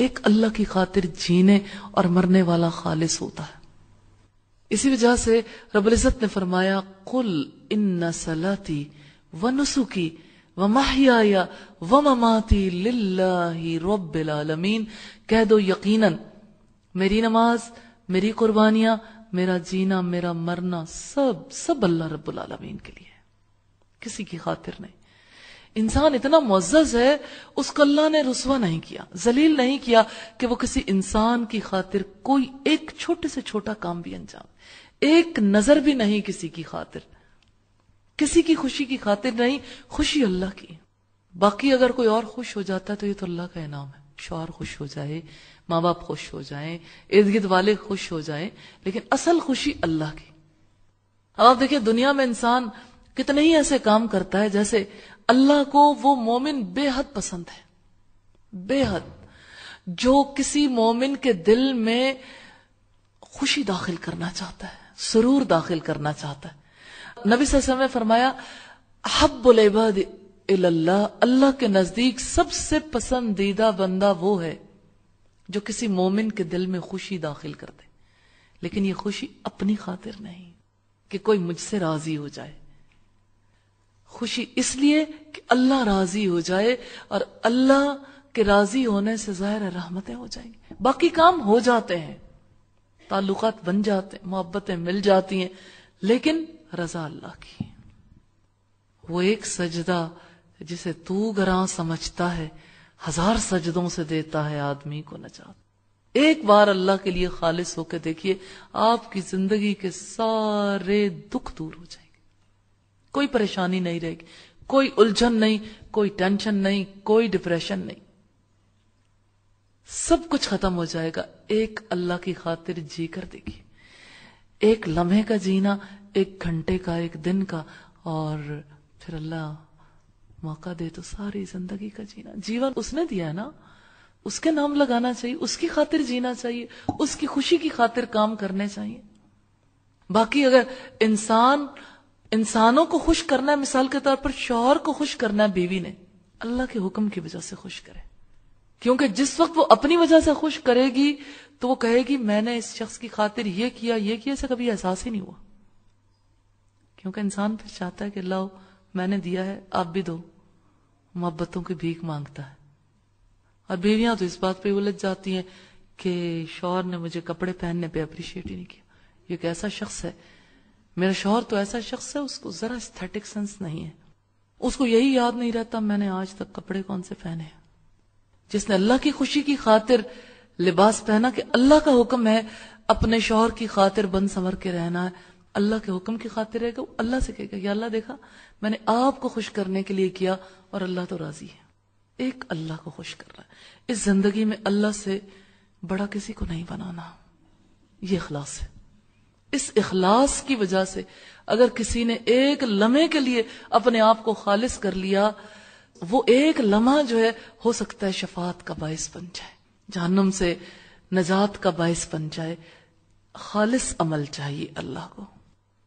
एक अल्लाह की खातिर जीने और मरने वाला खालिस होता है इसी वजह से रबुल्जत ने फरमाया कुल इन सलाती व नुसुकी व माहिया व ममाती रबालमीन कह दो यकीनन मेरी नमाज मेरी कुर्बानियां मेरा जीना मेरा मरना सब सब अल्लाह आलमीन के लिए किसी की खातिर नहीं इंसान इतना मुआज़ है उसको अल्लाह ने रसवा नहीं किया जलील नहीं किया कि वो किसी इंसान की खातिर कोई एक छोटे से छोटा काम भी अंजाम एक नजर भी नहीं किसी की खातिर किसी की खुशी की खातिर नहीं खुशी अल्लाह की बाकी अगर कोई और खुश हो जाता है तो ये तो अल्लाह का इनाम है शौहर खुश हो जाए माँ बाप खुश हो जाए इर्द गिर्द वाले खुश हो जाए लेकिन असल खुशी अल्लाह की अब आप देखिए दुनिया में इंसान कितने ही ऐसे काम करता है जैसे अल्लाह को वो मोमिन बेहद पसंद है बेहद जो किसी मोमिन के दिल में खुशी दाखिल करना चाहता है सुरूर दाखिल करना चाहता है नबी वसल्लम ने फरमाया हब्बुल अल्लाह अल्लाह के नजदीक सबसे पसंदीदा बंदा वो है जो किसी मोमिन के दिल में खुशी दाखिल कर दे लेकिन ये खुशी अपनी खातिर नहीं कि कोई मुझसे राजी हो जाए खुशी इसलिए कि अल्लाह राजी हो जाए और अल्लाह के राजी होने से ज़ाहिर रहमतें हो जाएंगी बाकी काम हो जाते हैं ताल्लुकात बन जाते हैं मोहब्बतें मिल जाती हैं लेकिन रजा अल्लाह की वो एक सजदा जिसे तू गरा समझता है हजार सजदों से देता है आदमी को नजात एक बार अल्लाह के लिए खालिश होकर देखिए आपकी जिंदगी के सारे दुख दूर हो जाए कोई परेशानी नहीं रहेगी कोई उलझन नहीं कोई टेंशन नहीं कोई डिप्रेशन नहीं सब कुछ खत्म हो जाएगा एक अल्लाह की खातिर जी कर देगी एक लम्हे का जीना एक घंटे का एक दिन का और फिर अल्लाह मौका दे तो सारी जिंदगी का जीना जीवन उसने दिया है ना उसके नाम लगाना चाहिए उसकी खातिर जीना चाहिए उसकी खुशी की खातिर काम करने चाहिए बाकी अगर इंसान इंसानों को खुश करना मिसाल के तौर पर शोहर को खुश करना बीवी ने अल्लाह के हुक्म की वजह से खुश करे क्योंकि जिस वक्त वो अपनी वजह से खुश करेगी तो वो कहेगी मैंने इस शख्स की खातिर ये किया ये किया ऐसा कभी एहसास ही नहीं हुआ क्योंकि इंसान फिर चाहता है कि लाओ मैंने दिया है आप भी दो मोहब्बतों की भीख मांगता है और बीवियां तो इस बात पर उलझ जाती हैं कि शौर ने मुझे कपड़े पहनने पर अप्रिशिएट ही नहीं किया ये एक ऐसा शख्स है मेरा शोहर तो ऐसा शख्स है उसको जरा स्थेटिक सेंस नहीं है उसको यही याद नहीं रहता मैंने आज तक कपड़े कौन से पहने जिसने अल्लाह की खुशी की खातिर लिबास पहना कि अल्लाह का हुक्म है अपने शोहर की खातिर बन संवर के रहना है अल्लाह के हुक्म की खातिर रहेगा वो अल्लाह से कहेगा या अल्लाह देखा मैंने आपको खुश करने के लिए किया और अल्लाह तो राजी है एक अल्लाह को खुश कर रहा है इस जिंदगी में अल्लाह से बड़ा किसी को नहीं बनाना ये अखलास है इस इखलास की वजह से अगर किसी ने एक लम्हे के लिए अपने आप को खालिज कर लिया वो एक लम्हा जो है हो सकता है शफात का बायस बन जाए जहनम से नजात का बायस बन जाए खालिस अमल चाहिए अल्लाह को